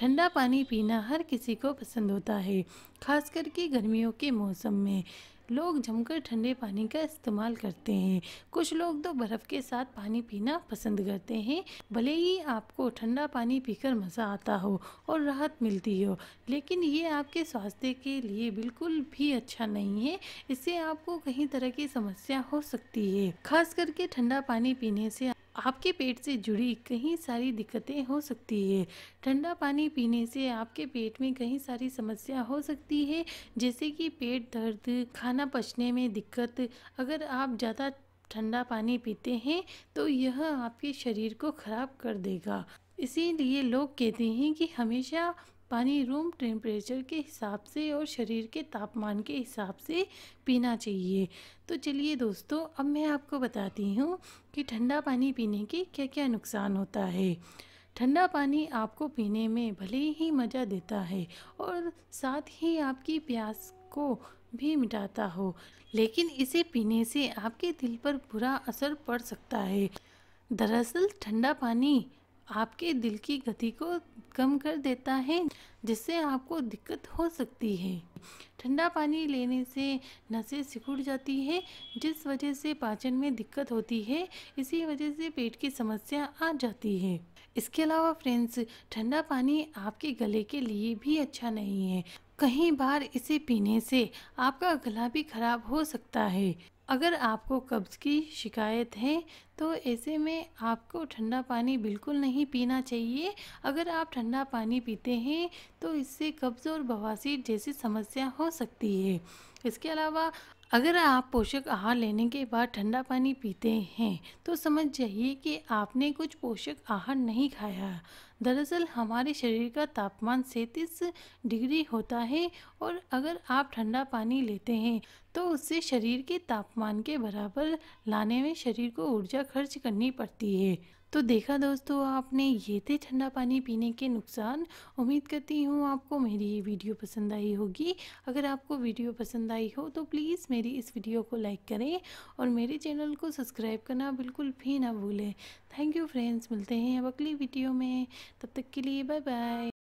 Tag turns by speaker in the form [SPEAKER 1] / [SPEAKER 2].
[SPEAKER 1] ठंडा पानी पीना हर किसी को पसंद होता है खास करके गर्मियों के मौसम में लोग जमकर ठंडे पानी का इस्तेमाल करते हैं कुछ लोग तो बर्फ़ के साथ पानी पीना पसंद करते हैं भले ही आपको ठंडा पानी पीकर मज़ा आता हो और राहत मिलती हो लेकिन ये आपके स्वास्थ्य के लिए बिल्कुल भी अच्छा नहीं है इससे आपको कई तरह की समस्या हो सकती है खास करके ठंडा पानी पीने से आपके पेट से जुड़ी कई सारी दिक्कतें हो सकती है ठंडा पानी पीने से आपके पेट में कई सारी समस्या हो सकती है जैसे कि पेट दर्द खाना पचने में दिक्कत अगर आप ज़्यादा ठंडा पानी पीते हैं तो यह आपके शरीर को ख़राब कर देगा इसीलिए लोग कहते हैं कि हमेशा पानी रूम टेम्परेचर के हिसाब से और शरीर के तापमान के हिसाब से पीना चाहिए तो चलिए दोस्तों अब मैं आपको बताती हूँ कि ठंडा पानी पीने के क्या क्या नुकसान होता है ठंडा पानी आपको पीने में भले ही मज़ा देता है और साथ ही आपकी प्यास को भी मिटाता हो लेकिन इसे पीने से आपके दिल पर बुरा असर पड़ सकता है दरअसल ठंडा पानी आपके दिल की गति को कम कर देता है जिससे आपको दिक्कत हो सकती है ठंडा पानी लेने से नसें सिकुड़ जाती है जिस वजह से पाचन में दिक्कत होती है इसी वजह से पेट की समस्या आ जाती है इसके अलावा फ्रेंड्स ठंडा पानी आपके गले के लिए भी अच्छा नहीं है कहीं बार इसे पीने से आपका गला भी खराब हो सकता है अगर आपको कब्ज़ की शिकायत है तो ऐसे में आपको ठंडा पानी बिल्कुल नहीं पीना चाहिए अगर आप ठंडा पानी पीते हैं तो इससे कब्ज़ और बवासीर जैसी समस्या हो सकती है इसके अलावा अगर आप पोषक आहार लेने के बाद ठंडा पानी पीते हैं तो समझ जाइए कि आपने कुछ पोषक आहार नहीं खाया दरअसल हमारे शरीर का तापमान सैंतीस डिग्री होता है और अगर आप ठंडा पानी लेते हैं तो उससे शरीर के तापमान के बराबर लाने में शरीर को ऊर्जा खर्च करनी पड़ती है तो देखा दोस्तों आपने ये थे ठंडा पानी पीने के नुकसान उम्मीद करती हूँ आपको मेरी ये वीडियो पसंद आई होगी अगर आपको वीडियो पसंद आई हो तो प्लीज़ मेरी इस वीडियो को लाइक करें और मेरे चैनल को सब्सक्राइब करना बिल्कुल भी ना भूलें थैंक यू फ्रेंड्स मिलते हैं अब अगली वीडियो में तब तक के लिए बाय बाय